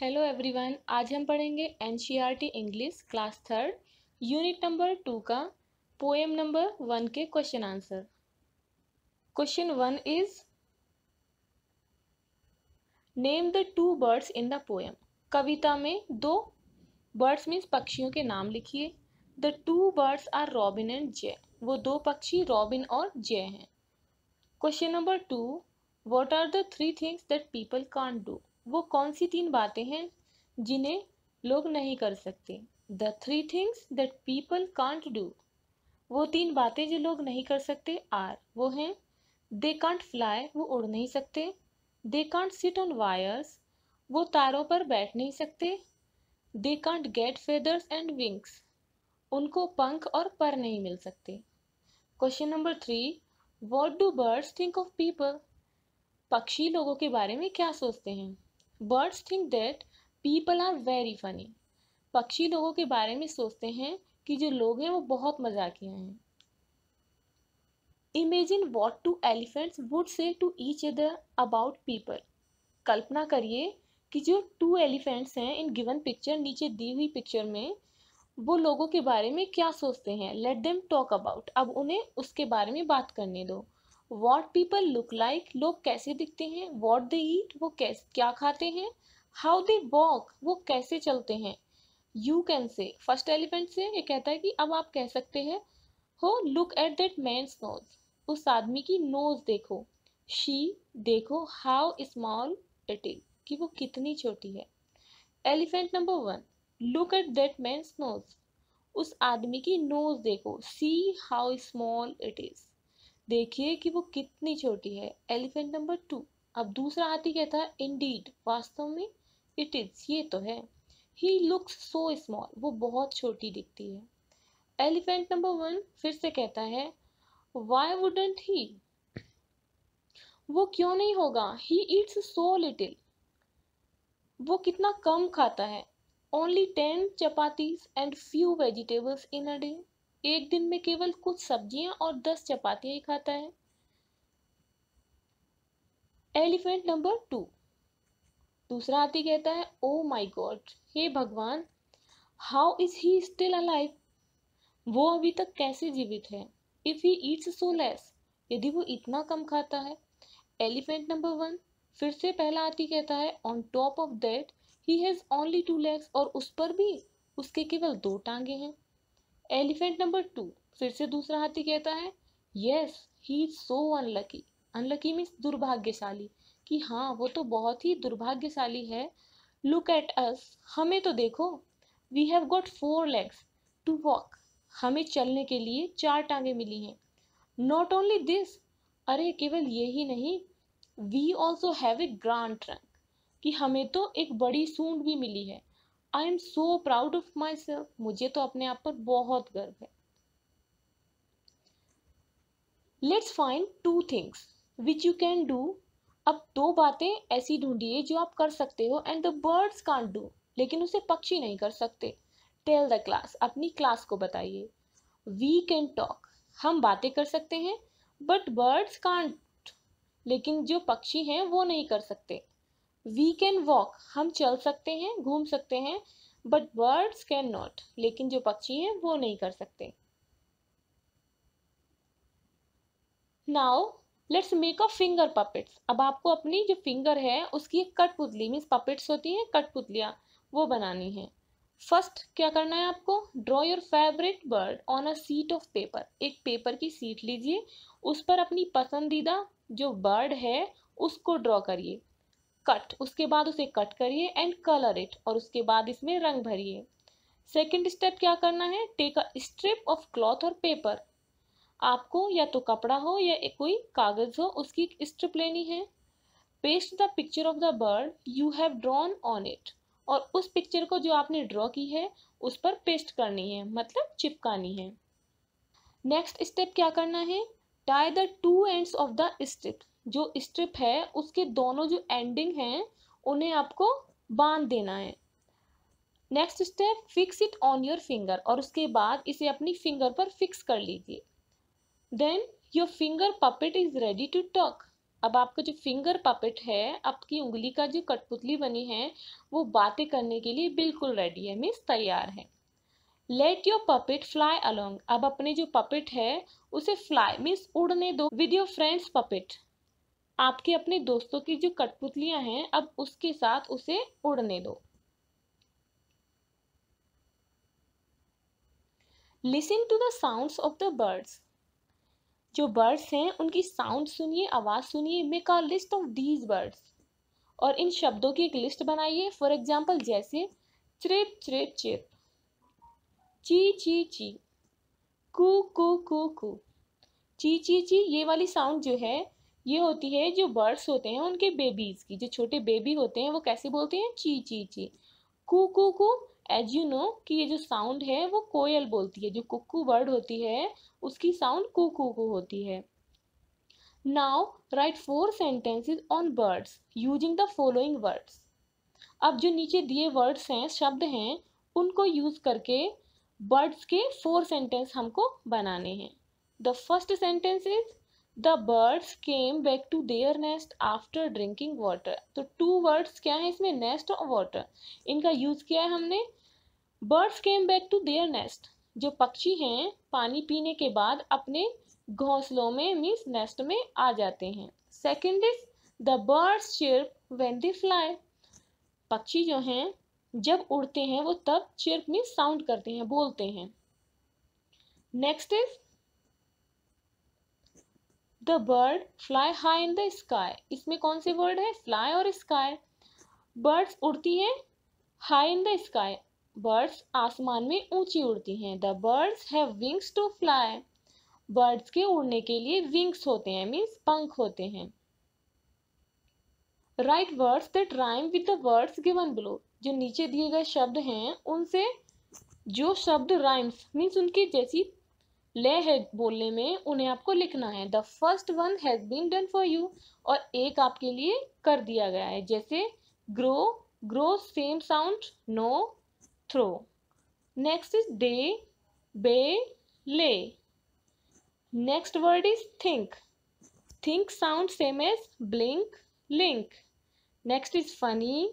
Hello everyone आज हम पढ़ेंगे an English class third unit number two का पोएम नंबर वन के question answer question one is name the two birds in the poem कविता में दो बर्ड्स मीन्स पक्षियों के नाम लिखिए the two birds are robin and jay वो दो पक्षी रॉबिन और जय हैं question number two what are the three things that people can't do वो कौन सी तीन बातें हैं जिन्हें लोग नहीं कर सकते the three things that people can't do वो तीन बातें जो लोग नहीं कर सकते आर वो हैं दे कांट फ्लाई वो उड़ नहीं सकते they can't sit on wires वो तारों पर बैठ नहीं सकते they can't get feathers and wings उनको पंख और पर नहीं मिल सकते question number three what do birds think of people पक्षी लोगों के बारे में क्या सोचते हैं birds think that people are very funny पक्षी लोगों के बारे में सोचते हैं कि जो लोग हैं वो बहुत मजाकिया हैं imagine what two elephants would say to each other about people कल्पना करिए कि जो टू एलिफेंट्स हैं इन गिवन पिक्चर नीचे दी हुई पिक्चर में वो लोगों के बारे में क्या सोचते हैं लेट देम टॉक अबाउट अब उन्हें उसके बारे में बात करने दो वॉट पीपल लुक लाइक लोग कैसे दिखते हैं वॉट दे ईट वो कैसे क्या खाते हैं हाउ दे वॉक वो कैसे चलते हैं you can say first elephant say ये कहता है कि अब आप कह सकते हैं oh look at that man's nose उस आदमी की नोज देखो शी देखो हाउ स्मॉल इट इज कि वो कितनी छोटी है elephant number one look at that man's nose उस आदमी की नोज देखो see how small it is देखिए कि वो कितनी छोटी है एलिफेंट नंबर टू अब दूसरा हाथी कहता है इंडीड वास्तव में इट इज ये तो है ही लुक्स सो स्मॉल वो बहुत छोटी दिखती है एलिफेंट नंबर वन फिर से कहता है वाई वुडेंट ही वो क्यों नहीं होगा ही ईट्स सो लिटिल वो कितना कम खाता है only ten chapatis and few vegetables in a day एक दिन में केवल कुछ सब्जियां और दस चपातियां ही खाता है एलिफेंट नंबर टू दूसरा हाथी कहता है ओ माई गॉड हे भगवान how is he still alive वो अभी तक कैसे जीवित है if he eats so less यदि वो इतना कम खाता है एलिफेंट नंबर वन फिर से पहला हाथी कहता है on top of that he has only two legs और उस पर भी उसके केवल दो टांगे हैं एलिफेंट नंबर टू फिर से दूसरा हाथी कहता है yes he is so unlucky unlucky means दुर्भाग्यशाली कि हाँ वो तो बहुत ही दुर्भाग्यशाली है लुक एट अस हमें तो देखो we have got four legs to walk हमें चलने के लिए चार टांगे मिली हैं नॉट ओनली दिस अरे केवल ये ही नहीं we also have a grand trunk कि हमें तो एक बड़ी सूंड भी मिली है I am so proud of myself मुझे तो अपने आप पर बहुत गर्व है let's find two things which you can do अब दो बातें ऐसी ढूंढिए जो आप कर सकते हो and the birds can't do लेकिन उसे पक्षी नहीं कर सकते टेल द क्लास अपनी क्लास को बताइए वी कैन टॉक हम बातें कर सकते हैं बट बर्ड्स कांट लेकिन जो पक्षी हैं वो नहीं कर सकते वी कैन वॉक हम चल सकते हैं घूम सकते हैं बट बर्ड्स कैन नॉट लेकिन जो पक्षी हैं वो नहीं कर सकते now let's make a finger puppets अब आपको अपनी जो फिंगर है उसकी एक कठपुतली मीन्स पपेट्स होती हैं कठपुतलियाँ वो बनानी है फर्स्ट क्या करना है आपको draw your favourite bird on a sheet of paper एक पेपर की सीट लीजिए उस पर अपनी पसंदीदा जो बर्ड है उसको ड्रॉ करिए कट उसके बाद उसे कट करिए एंड कलर इट और उसके बाद इसमें रंग भरिए सेकेंड स्टेप क्या करना है take a strip of cloth और पेपर आपको या तो कपड़ा हो या कोई कागज़ हो उसकी स्ट्रिप लेनी है paste the picture of the bird you have drawn on it और उस पिक्चर को जो आपने ड्रॉ की है उस पर पेस्ट करनी है मतलब चिपकानी है नेक्स्ट स्टेप क्या करना है tie the two ends of the strip जो स्ट्रिप है उसके दोनों जो एंडिंग हैं उन्हें आपको बांध देना है next step fix it on your finger और उसके बाद इसे अपनी फिंगर पर फिक्स कर लीजिए then your finger puppet is ready to talk अब आपका जो फिंगर पपेट है आपकी उंगली का जो कठपुतली बनी है वो बातें करने के लिए बिल्कुल रेडी है मीन्स तैयार है let your puppet fly along अब अपने जो पपेट है उसे फ्लाई मीन्स उड़ने दो विद योर फ्रेंड्स पपेट आपके अपने दोस्तों की जो कठपुतलियां हैं अब उसके साथ उसे उड़ने दो listen to the sounds of the birds जो बर्ड्स हैं उनकी साउंड सुनिए आवाज़ सुनिए make a list of these birds और इन शब्दों की एक लिस्ट बनाइए फॉर एग्जाम्पल जैसे चिप चिप चिप ची ची ची कू कू कू कू ची ची ची ये वाली साउंड जो है ये होती है जो बर्ड्स होते हैं उनके बेबीज़ की जो छोटे बेबी होते हैं वो कैसे बोलते हैं ची ची ची कु कु कु एज यू नो कि ये जो साउंड है वो कोयल बोलती है जो कुकू बर्ड होती है उसकी साउंड कु कु कु होती है now write four sentences on birds using the following words अब जो नीचे दिए वर्ड्स हैं शब्द हैं उनको यूज़ करके बर्ड्स के फोर सेंटेंस हमको बनाने हैं the first sentence is the birds came back to their nest after drinking water तो टू वर्ड्स क्या है इसमें नेस्ट और वाटर इनका यूज किया है हमने birds came back to their nest जो पक्षी हैं पानी पीने के बाद अपने घोंसलों में मीन्स नेस्ट में आ जाते हैं second is the birds chirp when they fly पक्षी जो हैं जब उड़ते हैं वो तब चिर्प मीन्स साउंड करते हैं बोलते हैं next is the bird fly high in the sky इसमें कौन से वर्ड है फ्लाई और स्काई बर्ड्स उड़ती हैं high in the sky birds आसमान में ऊंची उड़ती हैं the birds have wings to fly birds के उड़ने के लिए विंग्स होते हैं मीन्स पंख होते हैं write words that rhyme with the words given below जो नीचे दिए गए शब्द हैं उनसे जो शब्द राइम्स मीन्स उनके जैसी ले है बोलने में उन्हें आपको लिखना है the first one has been done for you और एक आपके लिए कर दिया गया है जैसे grow grow same sound no throw next is day bay lay next word is think think sound same as blink link next is funny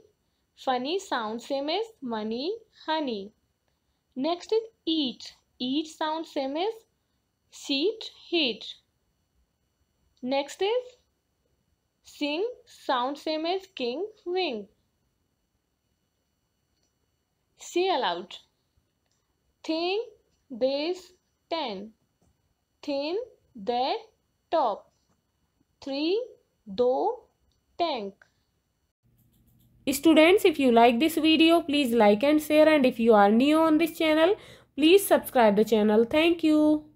funny sound same as money honey next is eat eat sound same as seat, heat. Next is sing, sound same as king, wing. Say aloud. Thin, base, ten. Thin, their, top. Three, do, tank. Students, if you like this video, please like and share and if you are new on this channel, please subscribe the channel. Thank you.